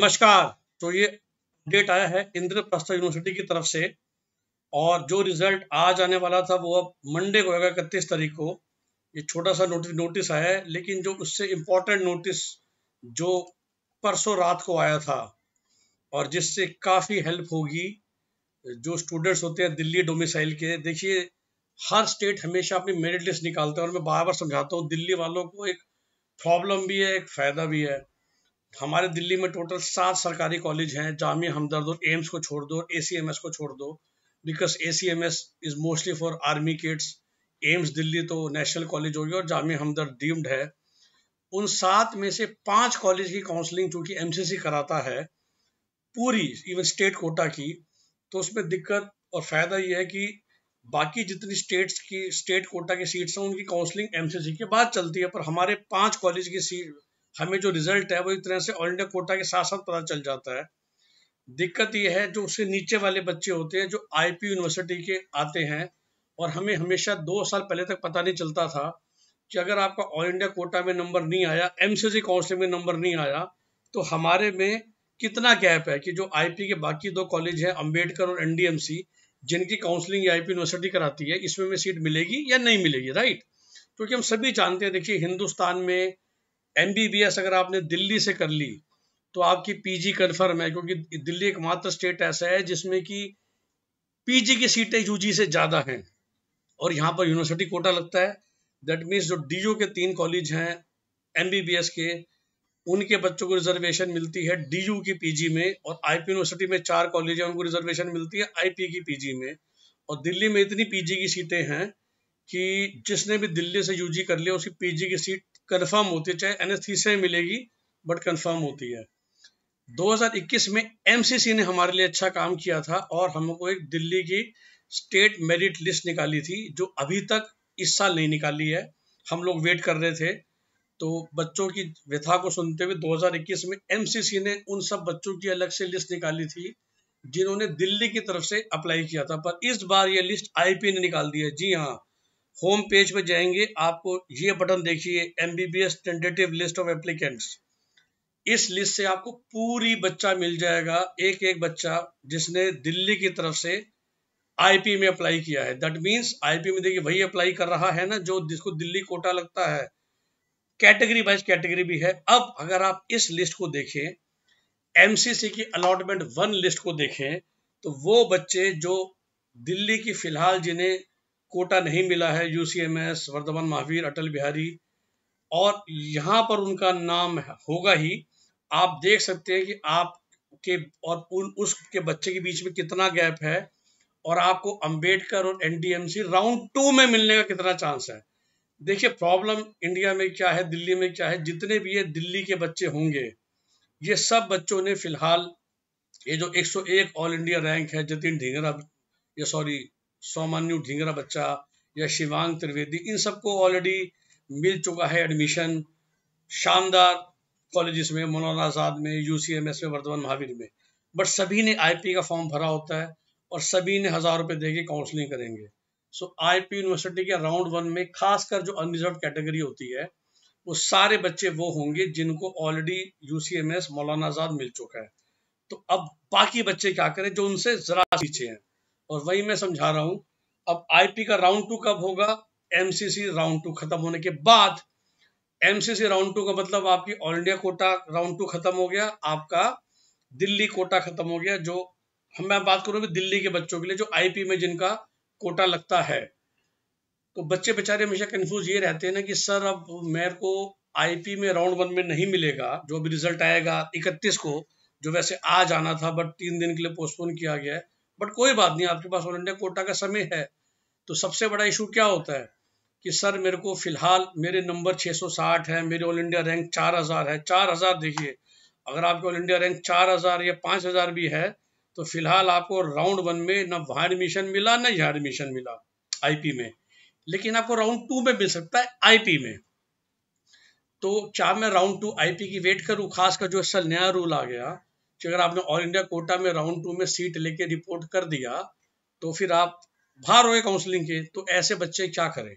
नमस्कार तो ये अपडेट आया है इंद्रप्रस्थ यूनिवर्सिटी की तरफ से और जो रिजल्ट आज आने वाला था वो अब मंडे को आएगा इकतीस तारीख को ये छोटा सा नोटिस नोटिस आया है लेकिन जो उससे इम्पोर्टेंट नोटिस जो परसों रात को आया था और जिससे काफ़ी हेल्प होगी जो स्टूडेंट्स होते हैं दिल्ली डोमिसाइल के देखिए हर स्टेट हमेशा अपनी मेरिट लिस्ट निकालते हैं और मैं बार बार समझाता हूँ दिल्ली वालों को एक प्रॉब्लम भी है एक फ़ायदा भी है हमारे दिल्ली में टोटल सात सरकारी कॉलेज हैं जामिया हमदर्द और एम्स को छोड़ दो ए सी एम एस को छोड़ दो because A C M S is mostly for army kids AIIMS Delhi तो नेशनल कॉलेज होगी और जामिया हमदर्द डीम्ड है उन सात में से पांच कॉलेज की काउंसलिंग चूँकि एम सी सी कराता है पूरी इवन स्टेट कोटा की तो उसमें दिक्कत और फ़ायदा ये है कि बाकी जितनी स्टेट्स की स्टेट कोटा की सीट्स हैं उनकी काउंसलिंग सी के बाद चलती है पर हमारे पांच कॉलेज की सीट हमें जो रिजल्ट है वो एक तरह से ऑल इंडिया कोटा के साथ साथ पता चल जाता है दिक्कत ये है जो उससे नीचे वाले बच्चे होते हैं जो आई यूनिवर्सिटी के आते हैं और हमें हमेशा दो साल पहले तक पता नहीं चलता था कि अगर आपका ऑल इंडिया कोटा में नंबर नहीं आया एम काउंसिल में नंबर नहीं आया तो हमारे में कितना गैप है कि जो आईपी के बाकी दो कॉलेज हैं अंबेडकर और एनडीएमसी जिनकी काउंसलिंग आईपी यूनिवर्सिटी कराती है इसमें में सीट मिलेगी या नहीं मिलेगी राइट क्योंकि हम सभी जानते हैं देखिए हिंदुस्तान में एम अगर आपने दिल्ली से कर ली तो आपकी पीजी कन्फर्म है क्योंकि दिल्ली एकमात्र स्टेट ऐसा है जिसमें कि पीजी की सीटें जी से ज़्यादा हैं और यहाँ पर यूनिवर्सिटी कोटा लगता है दैट मीन्स जो डी के तीन कॉलेज हैं एम के उनके बच्चों को रिजर्वेशन मिलती है डी की पीजी में और आई यूनिवर्सिटी में चार कॉलेज हैं उनको रिजर्वेशन मिलती है आई की पीजी में और दिल्ली में इतनी पीजी की सीटें हैं कि जिसने भी दिल्ली से यूजी कर लिया उसकी पीजी की सीट कन्फर्म होती है चाहे एनेस्थीसिया ही मिलेगी बट कन्फर्म होती है 2021 में एमसीसी ने हमारे लिए अच्छा काम किया था और हमको एक दिल्ली की स्टेट मेरिट लिस्ट निकाली थी जो अभी तक इस साल नहीं निकाली है हम लोग वेट कर रहे थे तो बच्चों की व्यथा को सुनते हुए 2021 में एमसीसी ने उन सब बच्चों की अलग से लिस्ट निकाली थी जिन्होंने दिल्ली की तरफ से अप्लाई किया था पर इस बार ये लिस्ट आईपी ने निकाल दी है जी हाँ होम पेज पर जाएंगे आपको ये बटन देखिए M B B S tentative list of applicants इस लिस्ट से आपको पूरी बच्चा मिल जाएगा एक एक बच्चा जिसने दिल्ली की तरफ से आईपी में अप्लाई किया है दैट मीन्स आईपी में देखिए वही अप्लाई कर रहा है ना जो जिसको दिल्ली कोटा लगता है कैटेगरी वाइज कैटेगरी भी है अब अगर आप इस लिस्ट को देखें एमसीसी की अलॉटमेंट वन लिस्ट को देखें तो वो बच्चे जो दिल्ली की फिलहाल जिन्हें कोटा नहीं मिला है U C M S Vardhman Mahavir Atal Bihari और यहाँ पर उनका नाम होगा ही आप देख सकते हैं कि आपके और उन उसके बच्चे के बीच में कितना गैप है और आपको अंबेडकर और एनडीएमसी राउंड टू में मिलने का कितना चांस है देखिए प्रॉब्लम इंडिया में क्या है दिल्ली में क्या है जितने भी ये दिल्ली के बच्चे होंगे ये सब बच्चों ने फिलहाल ये जो 101 ऑल इंडिया रैंक है जतिन ढींगरा ये सॉरी सोमान्यू ढिंगरा बच्चा या शिवांग त्रिवेदी इन सबको ऑलरेडी मिल चुका है एडमिशन शानदार कॉलेजेस में मौलाना आज़ाद में यू में वर्धमान महावीर में बट सभी ने आई का फॉर्म भरा होता है और सभी ने हज़ार रुपये दे के काउंसलिंग करेंगे सो आई आई यूनिवर्सिटी के राउंड वन में खासकर जो अनरिजर्व कैटेगरी होती है वो सारे बच्चे वो होंगे जिनको ऑलरेडी यू मौलाना आज़ाद मिल चुका है तो अब बाकी बच्चे क्या करें जो उनसे ज़रा पीछे हैं और वही मैं समझा रहा हूं अब आईपी का राउंड टू कब होगा एमसीसी राउंड टू खत्म होने के बाद एमसीसी राउंड टू का मतलब आपकी all India quota round two खत्म हो गया आपका दिल्ली कोटा खत्म हो गया जो हम मैं बात करूं दिल्ली के बच्चों के लिए जो आईपी में जिनका कोटा लगता है तो बच्चे बेचारे हमेशा कंफ्यूज ये रहते हैं ना कि सर अब मेरे को आईपी में राउंड वन में नहीं मिलेगा जो भी रिजल्ट आएगा इकतीस को जो वैसे आ जाना था बट तीन दिन के लिए पोस्टपोन किया गया है बट कोई बात नहीं आपके पास ऑल इंडिया कोटा का समय है तो सबसे बड़ा इशू क्या होता है कि सर मेरे को फिलहाल मेरे नंबर 660 है मेरे ऑल इंडिया रैंक 4000 है 4000 देखिए अगर आपके ऑल इंडिया रैंक 4000 या 5000 भी है तो फिलहाल आपको राउंड वन में ना वहाँ एडमिशन मिला ना यहाँ एडमिशन मिला आईपी में लेकिन आपको राउंड टू में मिल सकता है आईपी में तो चाहे मैं राउंड टू आईपी की वेट करूँ खासकर जो इस नया रूल आ गया कि अगर आपने ऑल इंडिया कोटा में राउंड टू में सीट लेके रिपोर्ट कर दिया तो फिर आप बाहर होए काउंसलिंग के तो ऐसे बच्चे क्या करें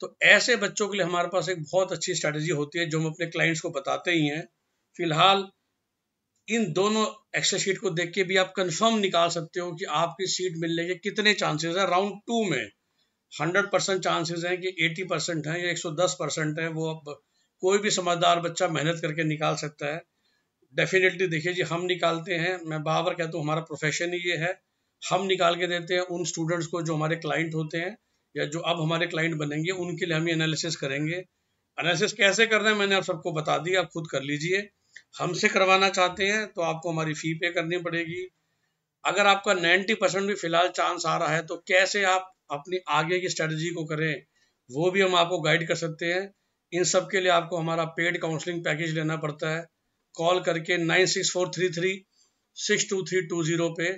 तो ऐसे बच्चों के लिए हमारे पास एक बहुत अच्छी स्ट्रैटेजी होती है जो हम अपने क्लाइंट्स को बताते ही हैं फिलहाल इन दोनों एक्स्ट्रा शीट को देख के भी आप कंफर्म निकाल सकते हो कि आपकी सीट मिलने के कितने चांसेस हैं राउंड टू में हंड्रेड परसेंट चांसेज हैं कि एटी परसेंट हैं या एक सौ दस परसेंट है वो अब कोई भी समझदार बच्चा मेहनत करके निकाल सकता है डेफिनेटली देखिए जी हम निकालते हैं मैं बाबर कहता हूँ हमारा प्रोफेशन ही ये है हम निकाल के देते हैं उन स्टूडेंट्स को जो हमारे क्लाइंट होते हैं या जो अब हमारे क्लाइंट बनेंगे उनके लिए हम ये एनालिसिस करेंगे एनालिसिस कैसे करना है मैंने आप सबको बता दिया आप खुद कर लीजिए हमसे करवाना चाहते हैं तो आपको हमारी फ़ी पे करनी पड़ेगी अगर आपका 90 परसेंट भी फिलहाल चांस आ रहा है तो कैसे आप अपनी आगे की स्ट्रेटजी को करें वो भी हम आपको गाइड कर सकते हैं इन सब के लिए आपको हमारा पेड काउंसलिंग पैकेज लेना पड़ता है कॉल करके nine six four three three six two three two zero पे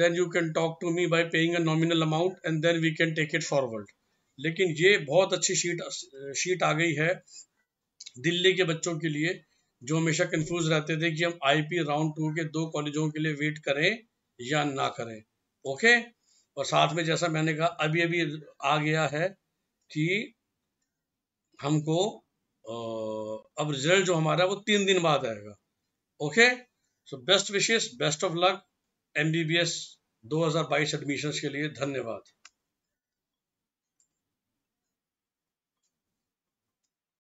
then you can talk to me by paying a nominal amount and then we can take it forward लेकिन ये बहुत अच्छी sheet sheet आ गई है दिल्ली के बच्चों के लिए जो हमेशा कंफ्यूज रहते थे कि हम आईपी राउंड टू के दो कॉलेजों के लिए वेट करें या ना करें ओके और साथ में जैसा मैंने कहा अभी अभी आ गया है कि हमको अब रिजल्ट जो हमारा वो तीन दिन बाद आएगा ओके सो बेस्ट विशेष best of luck M B B S दो हज़ार बाईस एडमिशन के लिए धन्यवाद